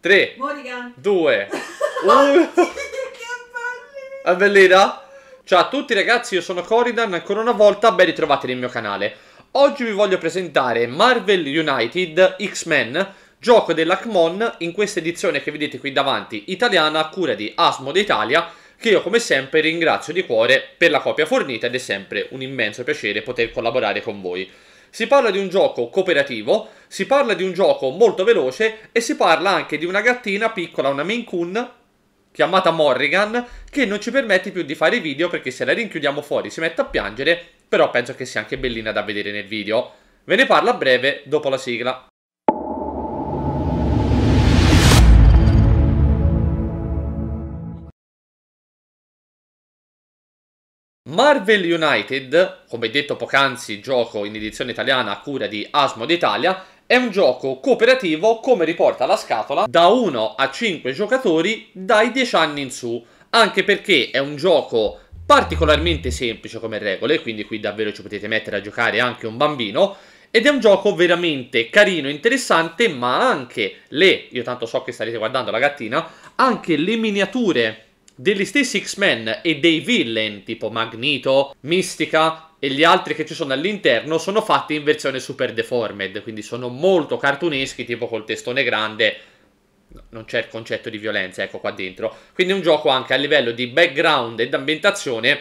3, Morgan. 2, 1. A bellina? Ciao a tutti ragazzi, io sono Coridan, ancora una volta ben ritrovati nel mio canale. Oggi vi voglio presentare Marvel United X-Men, gioco dell'Acmon in questa edizione che vedete qui davanti, italiana, a cura di Asmo d'Italia, che io come sempre ringrazio di cuore per la copia fornita ed è sempre un immenso piacere poter collaborare con voi. Si parla di un gioco cooperativo, si parla di un gioco molto veloce e si parla anche di una gattina piccola, una Maine Coon chiamata Morrigan che non ci permette più di fare video perché se la rinchiudiamo fuori si mette a piangere, però penso che sia anche bellina da vedere nel video. Ve ne parlo a breve dopo la sigla. Marvel United, come detto poc'anzi, gioco in edizione italiana a cura di Asmo d'Italia, è un gioco cooperativo come riporta la scatola da 1 a 5 giocatori dai 10 anni in su, anche perché è un gioco particolarmente semplice come regole, quindi qui davvero ci potete mettere a giocare anche un bambino, ed è un gioco veramente carino, interessante, ma anche le, io tanto so che starete guardando la gattina, anche le miniature degli stessi X-Men e dei villain tipo Magneto, Mystica e gli altri che ci sono all'interno sono fatti in versione super deformed, quindi sono molto cartuneschi, tipo col testone grande, non c'è il concetto di violenza, ecco qua dentro. Quindi è un gioco anche a livello di background ed ambientazione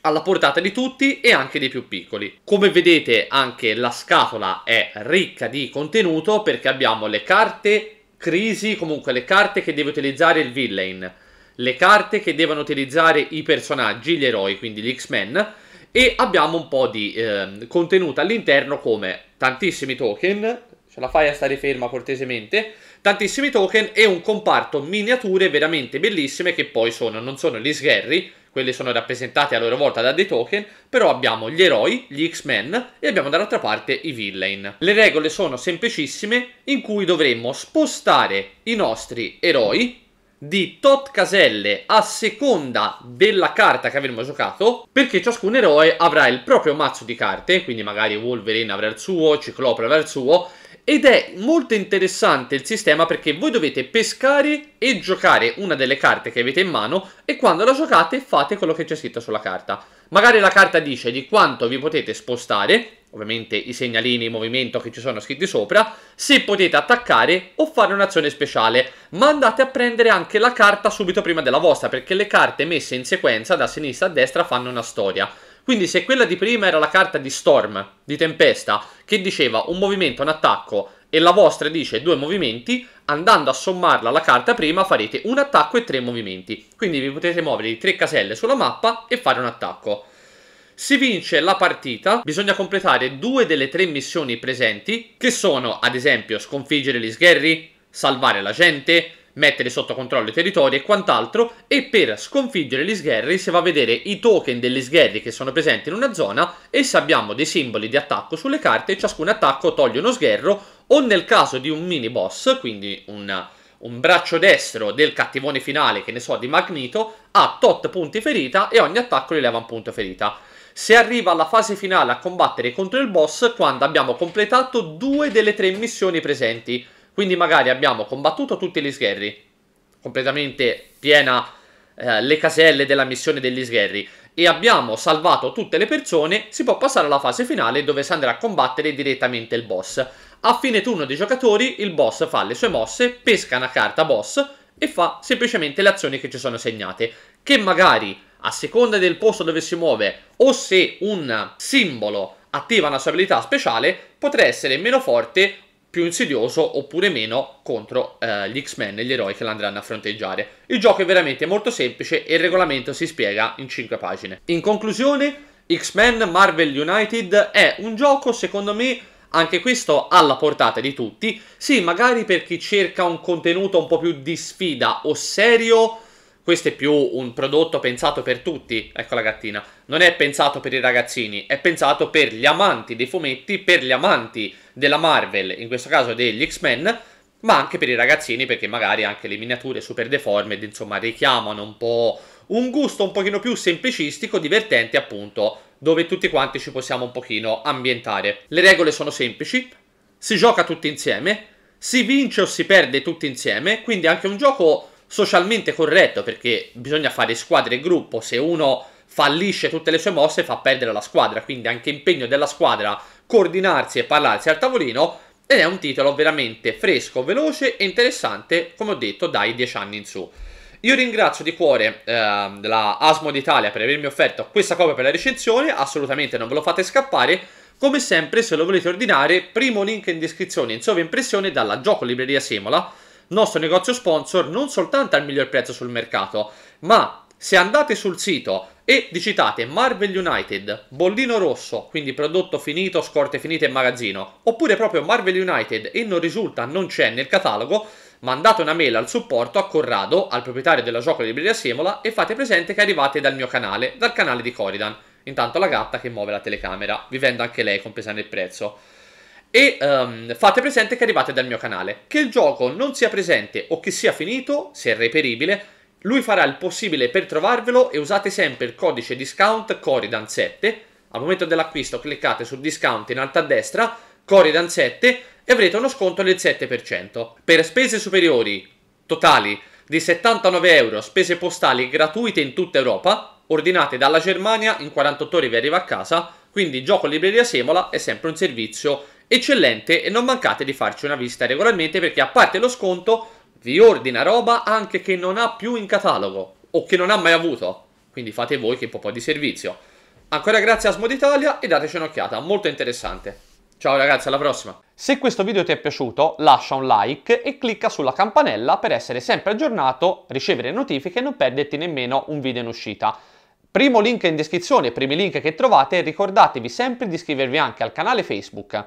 alla portata di tutti e anche dei più piccoli. Come vedete anche la scatola è ricca di contenuto perché abbiamo le carte crisi, comunque le carte che deve utilizzare il villain, le carte che devono utilizzare i personaggi, gli eroi, quindi gli X-Men, e abbiamo un po' di eh, contenuto all'interno come tantissimi token, ce la fai a stare ferma cortesemente, tantissimi token e un comparto miniature veramente bellissime che poi sono, non sono gli sgherri, quelli sono rappresentati a loro volta da dei token, però abbiamo gli eroi, gli X-Men e abbiamo dall'altra parte i villain. Le regole sono semplicissime in cui dovremmo spostare i nostri eroi di tot caselle a seconda della carta che avremo giocato, perché ciascun eroe avrà il proprio mazzo di carte, quindi magari Wolverine avrà il suo, Ciclope avrà il suo, ed è molto interessante il sistema perché voi dovete pescare e giocare una delle carte che avete in mano e quando la giocate fate quello che c'è scritto sulla carta. Magari la carta dice di quanto vi potete spostare ovviamente i segnalini in movimento che ci sono scritti sopra, se potete attaccare o fare un'azione speciale, ma andate a prendere anche la carta subito prima della vostra, perché le carte messe in sequenza da sinistra a destra fanno una storia. Quindi se quella di prima era la carta di Storm, di Tempesta, che diceva un movimento, un attacco, e la vostra dice due movimenti, andando a sommarla alla carta prima farete un attacco e tre movimenti. Quindi vi potete muovere di tre caselle sulla mappa e fare un attacco. Si vince la partita, bisogna completare due delle tre missioni presenti, che sono ad esempio sconfiggere gli sgherri, salvare la gente, mettere sotto controllo i territori e quant'altro e per sconfiggere gli sgherri si va a vedere i token degli sgherri che sono presenti in una zona e se abbiamo dei simboli di attacco sulle carte ciascun attacco toglie uno sgherro o nel caso di un mini boss, quindi una, un braccio destro del cattivone finale che ne so di Magneto ha tot punti ferita e ogni attacco gli leva un punto ferita se arriva alla fase finale a combattere contro il boss quando abbiamo completato due delle tre missioni presenti. Quindi magari abbiamo combattuto tutti gli sgherri, completamente piena eh, le caselle della missione degli sgherri, e abbiamo salvato tutte le persone, si può passare alla fase finale dove si andrà a combattere direttamente il boss. A fine turno dei giocatori il boss fa le sue mosse, pesca una carta boss e fa semplicemente le azioni che ci sono segnate, che magari a seconda del posto dove si muove o se un simbolo attiva una sua abilità speciale, potrà essere meno forte, più insidioso oppure meno contro eh, gli X-Men e gli eroi che l'andranno a fronteggiare. Il gioco è veramente molto semplice e il regolamento si spiega in 5 pagine. In conclusione, X-Men Marvel United è un gioco, secondo me, anche questo alla portata di tutti. Sì, magari per chi cerca un contenuto un po' più di sfida o serio questo è più un prodotto pensato per tutti, ecco la gattina. Non è pensato per i ragazzini, è pensato per gli amanti dei fumetti, per gli amanti della Marvel, in questo caso degli X-Men, ma anche per i ragazzini perché magari anche le miniature super deformed, insomma, richiamano un po' un gusto un pochino più semplicistico, divertente appunto, dove tutti quanti ci possiamo un pochino ambientare. Le regole sono semplici, si gioca tutti insieme, si vince o si perde tutti insieme, quindi anche un gioco socialmente corretto perché bisogna fare squadra e gruppo, se uno fallisce tutte le sue mosse fa perdere la squadra, quindi anche impegno della squadra coordinarsi e parlarsi al tavolino ed è un titolo veramente fresco, veloce e interessante, come ho detto, dai 10 anni in su. Io ringrazio di cuore eh, la Asmo d'Italia per avermi offerto questa copia per la recensione, assolutamente non ve lo fate scappare. Come sempre, se lo volete ordinare, primo link in descrizione in sovraimpressione dalla Gioco Libreria Semola nostro negozio sponsor non soltanto al miglior prezzo sul mercato, ma se andate sul sito e digitate Marvel United, bollino rosso, quindi prodotto finito, scorte finite in magazzino, oppure proprio Marvel United e non risulta, non c'è nel catalogo, mandate una mail al supporto a Corrado, al proprietario della gioco di libreria Semola, e fate presente che arrivate dal mio canale, dal canale di Coridan. Intanto la gatta che muove la telecamera, vivendo anche lei compresa nel prezzo e um, fate presente che arrivate dal mio canale. Che il gioco non sia presente o che sia finito, se è reperibile, lui farà il possibile per trovarvelo e usate sempre il codice discount Coridan7. Al momento dell'acquisto cliccate sul discount in alto a destra, Coridan7, e avrete uno sconto del 7%. Per spese superiori totali di 79 euro, spese postali gratuite in tutta Europa, ordinate dalla Germania, in 48 ore vi arriva a casa, quindi Gioco Libreria Semola è sempre un servizio eccellente e non mancate di farci una visita regolarmente perché a parte lo sconto vi ordina roba anche che non ha più in catalogo o che non ha mai avuto, quindi fate voi che è po' di servizio. Ancora grazie a Smod Italia e dateci un'occhiata, molto interessante. Ciao ragazzi, alla prossima! Se questo video ti è piaciuto lascia un like e clicca sulla campanella per essere sempre aggiornato, ricevere notifiche e non perderti nemmeno un video in uscita. Primo link in descrizione, primi link che trovate, e ricordatevi sempre di iscrivervi anche al canale Facebook